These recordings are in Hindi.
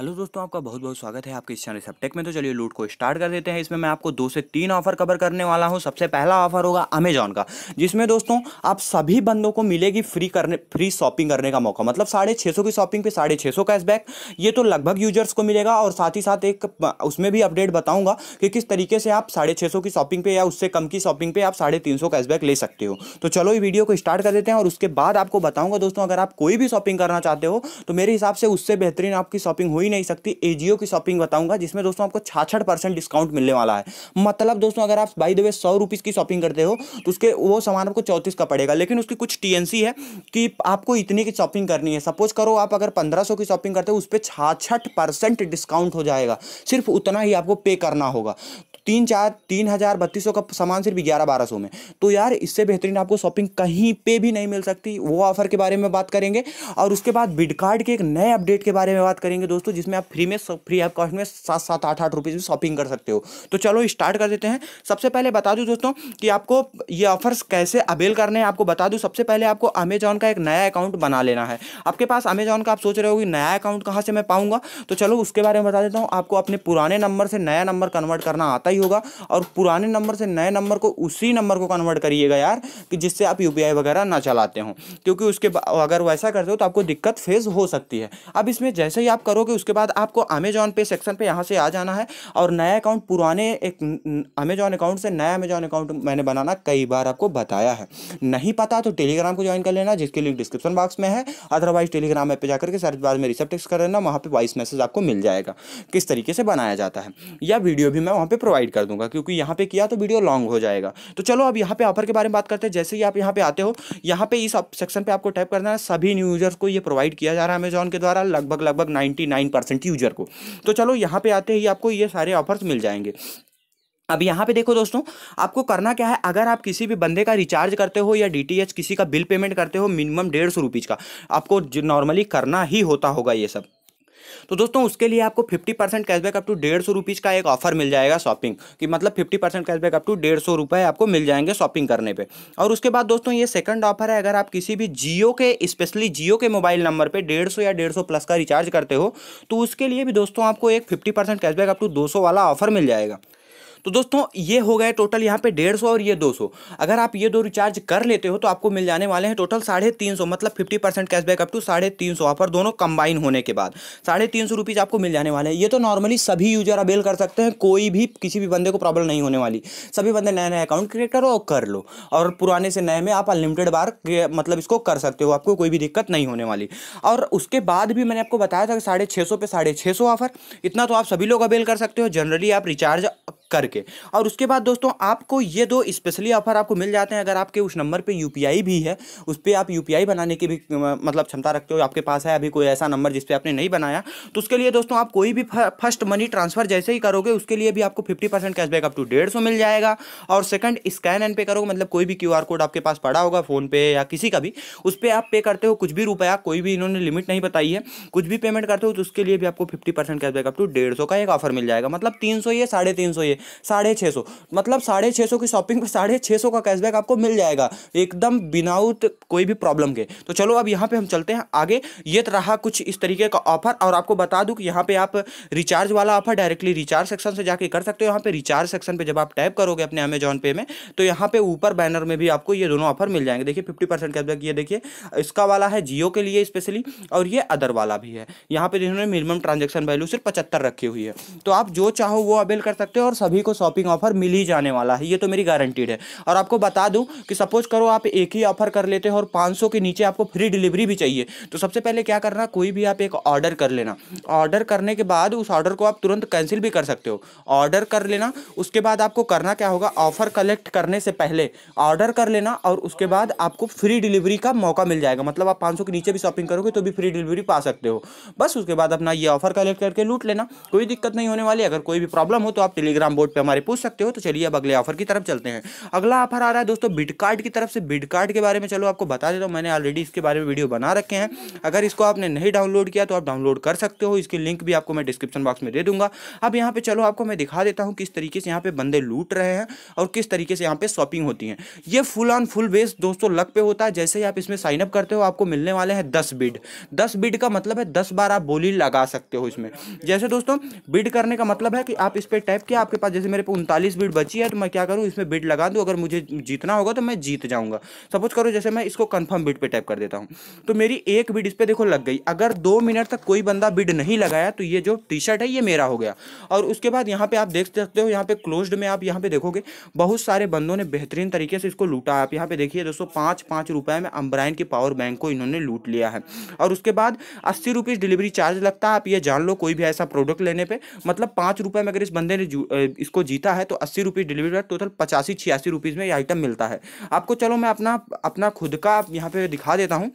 हेलो दोस्तों आपका बहुत बहुत स्वागत है आपके इस चैनल सबटेक में तो चलिए लूट को स्टार्ट कर देते हैं इसमें मैं आपको दो से तीन ऑफर कवर करने वाला हूं सबसे पहला ऑफर होगा अमेजॉन का जिसमें दोस्तों आप सभी बंदों को मिलेगी फ्री करने फ्री शॉपिंग करने का मौका मतलब साढ़े छः सौ की शॉपिंग पे साढ़े छः सौ कैशबैक ये तो लगभग यूजर्स को मिलेगा और साथ ही साथ एक उसमें भी अपडेट बताऊँगा कि किस तरीके से आप साढ़े छः सौ की शॉपिंग पे या उससे कम की शॉपिंग पे आप साढ़े तीन सौ कैशबैक ले सकते हो तो चलो ये वीडियो को स्टार्ट कर देते हैं और उसके बाद आपको बताऊँगा दोस्तों अगर आप कोई भी शॉपिंग करना चाहते हो तो मेरे हिसाब से उससे बेहतरीन आपकी शॉपिंग हुई ही नहीं सकती एजियो की शॉपिंग बताऊंगा जिसमें दोस्तों आपको छाछठ परसेंट डिस्काउंट मिलने वाला है मतलब दोस्तों अगर आप बाई द वे सौ रुपीज़ की शॉपिंग करते हो तो उसके वो सामान आपको चौंतीस का पड़ेगा लेकिन उसकी कुछ टी है कि आपको इतनी की शॉपिंग करनी है सपोज करो आप अगर पंद्रह की शॉपिंग करते हो उस पर छाछठ डिस्काउंट हो जाएगा सिर्फ उतना ही आपको पे करना होगा तीन चार तीन हज़ार बत्तीस सौ का सामान सिर्फ ग्यारह बारह सौ में तो यार इससे बेहतरीन आपको शॉपिंग कहीं पे भी नहीं मिल सकती वो ऑफर के बारे में बात करेंगे और उसके बाद बिडकार्ड के एक नए अपडेट के बारे में बात करेंगे दोस्तों जिसमें आप फ्री में फ्री ऑफ कॉस्ट में सात सात आठ आठ रुपीज़ में शॉपिंग कर सकते हो तो चलो स्टार्ट कर देते हैं सबसे पहले बता दूँ दोस्तों कि आपको ये ऑफर्स कैसे अवेल करने हैं आपको बता दूँ सबसे पहले आपको अमेजॉन का एक नया अकाउंट बना लेना है आपके पास अमेजॉन का आप सोच रहे हो कि नया अकाउंट कहाँ से मैं पाऊँगा तो चलो उसके बारे में बता देता हूँ आपको अपने पुराने नंबर से नया नंबर कन्वर्ट करना आता ही होगा और पुराने नंबर से नए नंबर को उसी नंबर को कन्वर्ट करिएगा यार कि जिससे आप यू वगैरह ना चलाते हो क्योंकि उसके अगर वैसा करते हो तो आपको दिक्कत फेस हो सकती है अब इसमें जैसे ही आप करोगे उसके बाद आपको अमेजॉन पे सेक्शन पे यहाँ से आ जाना है और नया अकाउंट पुराने एक अमेजॉन अकाउंट से नया अमेजॉन अकाउंट मैंने बनाना कई बार आपको बताया है नहीं पता तो टेलीग्राम को ज्वाइन कर लेना जिसके लिंक डिस्क्रिप्शन बॉक्स में है अदरवाइज टेलीग्राम ऐप पर जाकर के सर्च बार में रिसेप्ट कर लेना वहाँ पर वॉइस मैसेज आपको मिल जाएगा किस तरीके से बनाया जाता है या वीडियो भी मैं वहाँ पर प्रोवाइड कर दूँगा क्योंकि यहाँ पर किया तो वीडियो लॉन्ग हो जाएगा तो चलो अब यहाँ पे ऑफर के बारे में बात करते हैं जैसे ही आप यहाँ पे आते हो यहाँ पे इस सेक्शन पर आपको टाइप करना है सभी न्यू यूजर्स को ये प्रोवाइड किया जा रहा है अमेजॉन के द्वारा लगभग लगभग ninety nine fifteen percent user को तो चलो यहाँ पे आते ही आपको ये सारे ऑफर्स मिल जाएंगे अब यहाँ पे देखो दोस्तों आपको करना क्या है अगर आप किसी भी बंदे का रिचार्ज करते हो या डीटीएच किसी का बिल पेमेंट करते हो मिनिमम डेढ़ सौ रुपीज़ का आपको नॉर्मली करना ही होता होगा ये सब तो दोस्तों उसके लिए आपको fifty percent cashback up to डेढ़ सौ रुपीज़ का एक ऑफर मिल जाएगा शॉपिंग कि मतलब fifty percent cashback up to डेढ़ सौ रुपये आपको मिल जाएंगे शॉपिंग करने पर और उसके बाद दोस्तों ये सेकंड ऑफर है अगर आप किसी भी जियो के स्पेशली जियो के मोबाइल नंबर पर डेढ़ सौ या डेढ़ सौ प्लस का रिचार्ज करते हो तो उसके लिए भी दोस्तों आपको एक fifty percent cashback up to दो सौ वाला ऑफर मिल जाएगा तो दोस्तों ये हो गए टोटल यहाँ पे डेढ़ सौ और ये दो सौ अगर आप ये दो रिचार्ज कर लेते हो तो आपको मिल जाने वाले हैं टोटल साढ़े तीन सौ मतलब fifty percent cashback up to साढ़े तीन सौ ऑफर दोनों कंबाइन होने के बाद साढ़े तीन सौ रुपीज़ आपको मिल जाने वाले हैं ये तो नॉर्मली सभी यूजर अवेल कर सकते हैं कोई भी किसी भी बंदे को प्रॉब्लम नहीं होने वाली सभी बंदे नए नए अकाउंट क्रिएट करो और कर लो और पुराने से नए में आप अनलिमिटेड बार मतलब इसको कर सकते हो आपको कोई भी दिक्कत नहीं होने वाली और उसके बाद भी मैंने आपको बताया था कि साढ़े छः सौ पे साढ़े छः सौ ऑफर इतना तो आप सभी लोग अवेल कर सकते हो जनरली आप रिचार्ज करके और उसके बाद दोस्तों आपको ये दो स्पेशली ऑफर आपको मिल जाते हैं अगर आपके उस नंबर पर यू भी है उस पर आप यू बनाने की भी मतलब क्षमता रखते हो आपके पास है अभी कोई ऐसा नंबर जिस पर आपने नहीं बनाया तो उसके लिए दोस्तों आप कोई भी फर्स्ट मनी ट्रांसफर जैसे ही करोगे उसके लिए भी आपको fifty percent cashback up to डेढ़ सौ मिल जाएगा और सेकंड स्कैन एंड पे करोगे मतलब कोई भी क्यू कोड आपके पास पड़ा होगा फोन पे या किसी का भी उस पर आप पे करते हो कुछ भी रुपया कोई भी इन्होंने लिमिट नहीं बताई है कुछ भी पेमेंट करते हो तो उसके लिए भी आपको fifty percent cashback up to डेढ़ सौ का एक ऑफर मिल जाएगा मतलब तीन सौ ये साढ़े तीन सौ ये साढ़े छः सौ मतलब साढ़े छः सौ की शॉपिंग पर साढ़े छः सौ का कैशबैक आपको मिल जाएगा एकदम बिनाउट कोई भी प्रॉब्लम के तो चलो अब यहाँ पर हम चलते हैं आगे ये तो रहा कुछ इस तरीके का ऑफर और आपको बता दूँ कि यहाँ पर आप रिचार्ज वाला ऑफर डायरेक्टली रिचार्ज सेक्शन से जाके कर सकते हो यहाँ पर रिचार्ज सेक्शन पर जब आप टैप करोगे अपने अमेजॉन पे में तो यहाँ पर ऊपर बैनर में भी आपको ये दोनों ऑफर मिल जाएंगे देखिए फिफ्टी परसेंट कैशबैक ये देखिए इसका वाला है जियो के लिए स्पेशली और ये अदर वाला भी है यहाँ पे जिन्होंने मिनिमम ट्रांजेक्शन वैल्यू सिर्फ पचहत्तर रखी हुई है तो आप जो चाहो वो अवेल कर सकते हो और सभी को शॉपिंग ऑफर मिल ही जाने वाला है ये तो मेरी गारंटीड है और आपको बता दूं कि सपोज करो आप एक ही ऑफर कर लेते हो और 500 के नीचे आपको फ्री डिलीवरी भी चाहिए तो सबसे पहले क्या करना कोई भी आप एक ऑर्डर कर लेना ऑर्डर करने के बाद उस ऑर्डर को आप तुरंत कैंसिल भी कर सकते हो ऑर्डर कर लेना उसके बाद आपको करना क्या होगा ऑफर कलेक्ट करने से पहले ऑर्डर कर लेना और उसके बाद आपको फ्री डिलीवरी का मौका मिल जाएगा मतलब आप पाँच के नीचे भी शॉपिंग करोगे तो भी फ्री डिलीवरी पा सकते हो बस उसके बाद अपना ये ऑफर कलेक्ट करके लूट लेना कोई दिक्कत नहीं होने वाली अगर कोई भी प्रॉब्लम हो तो आप टेलीग्राम बोर्ड पर हमारे पूछ सकते हो तो चलिए अब अगले ऑफर की तरफ चलते हैं अगला ऑफर आ रहा है दोस्तों बिड की तरफ से बिड के बारे में चलो आपको बता देता हूँ मैंने ऑलरेडी इसके बारे में वीडियो बना रखे हैं अगर इसको आपने नहीं डाउनलोड किया तो आप डाउनलोड कर सकते हो इसकी लिंक भी आपको मैं डिस्क्रिप्शन बॉक्स में दे दूंगा अब यहाँ पे चलो आपको मैं दिखा देता हूँ किस तरीके से यहाँ पे बंदे लूट रहे हैं और किस तरीके से यहाँ पे शॉपिंग होती है ये फुल ऑन फुल बेस दोस्तों लक पे होता है जैसे ही आप इसमें साइन अप करते हो आपको मिलने वाले हैं दस बिड दस बिड का मतलब है दस बार आप बोली लगा सकते हो इसमें जैसे दोस्तों बिड करने का मतलब है कि आप इस पर टैप किया आपके पास पास जैसे मेरे पे उनतालीस बीट बची है तो मैं क्या करूँ इसमें बीट लगा दूँ अगर मुझे जीतना होगा तो मैं जीत जाऊँगा सपोज करो जैसे मैं इसको कन्फर्म बीट पर टाइप कर देता हूँ तो मेरी एक बीट इस पर देखो लग गई अगर दो मिनट तक कोई बंदा बीट नहीं लगाया तो ये जो टी शर्ट है ये मेरा हो गया और उसके बाद यहाँ पर आप देख सकते हो यहाँ पर क्लोज्ड में आप यहाँ पर देखोगे बहुत सारे बंदों ने बेहतरीन तरीके से इसको लूटा आप यहाँ पर देखिए दोस्तों पाँच पाँच रुपये में अम्ब्राइन की पावर बैंक को इन्होंने लूट लिया है और उसके बाद अस्सी रुपीज़ डिलीवरी चार्ज लगता है आप ये जान लो कोई भी ऐसा प्रोडक्ट लेने पे मतलब पाँच रुपये में अगर इस बंदे ने इसको जीता है तो अस्सी रुपीज़ डिलीवरी चार्ज टोटल पचासी छियासी रुपीज़ में ये आइटम मिलता है आपको चलो मैं अपना अपना खुद का यहाँ पे दिखा देता हूँ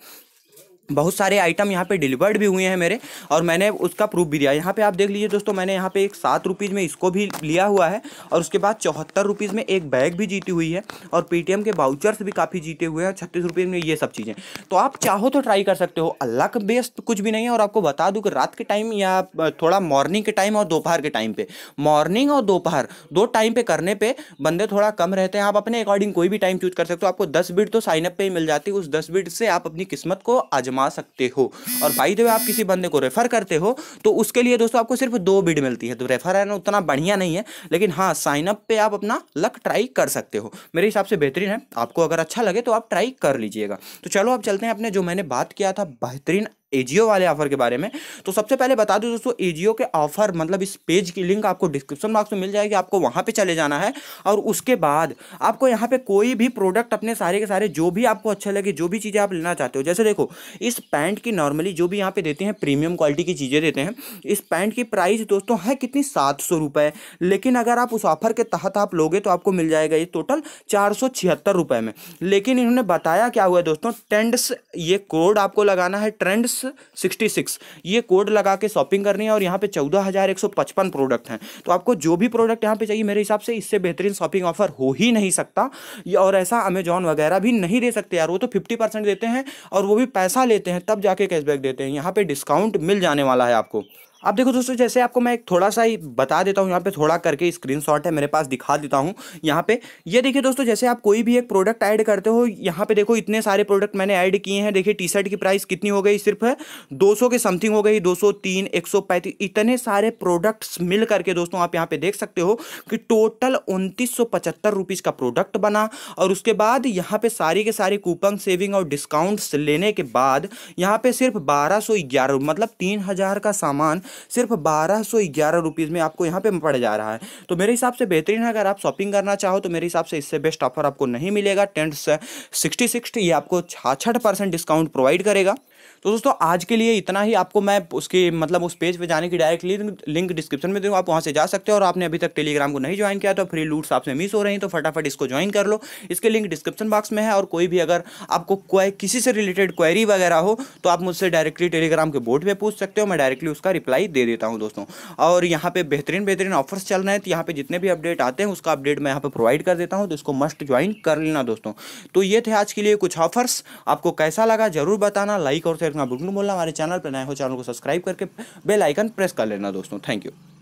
बहुत सारे आइटम यहाँ पे डिलीवर्ड भी हुए हैं मेरे और मैंने उसका प्रूफ भी दिया यहाँ पे आप देख लीजिए दोस्तों मैंने यहाँ पे एक सात रुपीज़ में इसको भी लिया हुआ है और उसके बाद चौहत्तर रुपीज़ में एक बैग भी जीती हुई है और पेटीएम के बाउचर्स भी काफ़ी जीते हुए हैं छत्तीस रुपीज़ में ये सब चीज़ें तो आप चाहो तो ट्राई कर सकते हो अल्लाह का बेस्ट कुछ भी नहीं है और आपको बता दूँ कि रात के टाइम या थोड़ा मॉर्निंग के टाइम और दोपहर के टाइम पर मॉर्निंग और दोपहर दो टाइम पर करने पर बंदे थोड़ा कम रहते हैं आप अपने अकॉर्डिंग कोई भी टाइम चूज कर सकते हो आपको दस बिट तो साइनअप पर ही मिल जाती है उस दस बिट से आप अपनी किस्मत को आजमा आजमा सकते हो और भाई जब आप किसी बंदे को रेफर करते हो तो उसके लिए दोस्तों आपको सिर्फ दो बिड मिलती है तो रेफर है ना उतना बढ़िया नहीं है लेकिन हाँ साइनअप पर आप अपना लक ट्राई कर सकते हो मेरे हिसाब से बेहतरीन है आपको अगर अच्छा लगे तो आप ट्राई कर लीजिएगा तो चलो आप चलते हैं अपने जो मैंने बात किया था बेहतरीन एजियो वाले ऑफर के बारे में तो सबसे पहले बता दूं दोस्तों एजियो के ऑफर मतलब इस पेज की लिंक आपको डिस्क्रिप्शन बॉक्स में मिल जाएगी आपको वहाँ पर चले जाना है और उसके बाद आपको यहाँ पर कोई भी प्रोडक्ट अपने सारे के सारे जो भी आपको अच्छे लगे जो भी चीज़ें आप लेना चाहते हो जैसे देखो इस पैंट की नॉर्मली जो भी यहाँ पे देते हैं प्रीमियम क्वालिटी की चीज़ें देते हैं इस पैंट की प्राइस दोस्तों है कितनी सात सौ लेकिन अगर आप उस ऑफर के तहत आप लोगे तो आपको मिल जाएगा ये टोटल चार सौ छिहत्तर रुपये में लेकिन इन्होंने बताया क्या हुआ दोस्तों ट्रेंड्स ये कोड आपको लगाना है ट्रेंड्स 66 ये कोड लगा के शॉपिंग करनी है और यहाँ पे चौदह प्रोडक्ट हैं तो आपको जो भी प्रोडक्ट यहाँ पे चाहिए मेरे हिसाब से इससे बेहतरीन शॉपिंग ऑफर हो ही नहीं सकता और ऐसा अमेजॉन वगैरह भी नहीं दे सकते यार वो तो फिफ्टी देते हैं और वो भी पैसा लेते हैं तब जाके कैशबैक देते हैं यहाँ पर डिस्काउंट मिल जाने वाला है आपको अब देखो दोस्तों जैसे आपको मैं एक थोड़ा सा ही बता देता हूँ यहाँ पे थोड़ा करके स्क्रीन शॉट है मेरे पास दिखा देता हूँ यहाँ पे ये देखिए दोस्तों जैसे आप कोई भी एक प्रोडक्ट ऐड करते हो यहाँ पे देखो इतने सारे प्रोडक्ट मैंने ऐड किए हैं देखिए टी शर्ट की प्राइस कितनी हो गई सिर्फ दो के समथिंग हो गई दो सौ इतने सारे प्रोडक्ट्स मिल करके दोस्तों आप यहाँ पे देख सकते हो कि टोटल उनतीस रुपीज़ का प्रोडक्ट बना और उसके बाद यहाँ पे सारी के सारे कूपन सेविंग और डिस्काउंट्स लेने के बाद यहाँ पे सिर्फ बारह मतलब तीन हजार का सामान सिर्फ बारह सौ ग्यारह रुपीज़ में आपको यहाँ पे पड़ जा रहा है तो मेरे हिसाब से बेहतरीन है अगर आप शॉपिंग करना चाहो तो मेरे हिसाब से इससे बेस्ट ऑफर आपको नहीं मिलेगा टेंट सिक्सटी सिक्सटी ये आपको छाछठ परसेंट डिस्काउंट प्रोवाइड करेगा तो दोस्तों आज के लिए इतना ही आपको मैं उसके मतलब उस पेज पर जाने की डायरेक्ट लिंक डिस्क्रिप्शन में दूँ आप वहाँ से जा सकते हो और आपने अभी तक टेलीग्राम को नहीं ज्वाइन किया तो फ्री लूट्स आपसे मिस हो रही तो फटाफट इसको ज्वाइन कर लो इसके लिंक डिस्क्रिप्शन बॉक्स में है और कोई भी अगर आपको किसी से रिलेटेड क्वेरी वगैरह हो तो आप मुझसे डायरेक्टली टेलीग्राम के बोर्ड पर पूछ सकते हो मैं डायरेक्टली उसका रिप्लाई दे देता हूँ दोस्तों और यहाँ पर बेहतरीन बेहतरीन ऑफर्स चल रहे हैं तो यहाँ पे जितने भी अपडेट आते हैं उसका अपडेट मैं यहाँ पर प्रोवाइड कर देता हूँ तो इसको मस्ट ज्वाइन कर लेना दोस्तों तो ये थे आज के लिए कुछ ऑफर्स आपको कैसा लगा जरूर बताना लाइक और शेयर रखना बिल्कुल बोलना हमारे चैनल पर नए हो चैनल को सब्सक्राइब करके बेल आइकन प्रेस कर लेना दोस्तों थैंक यू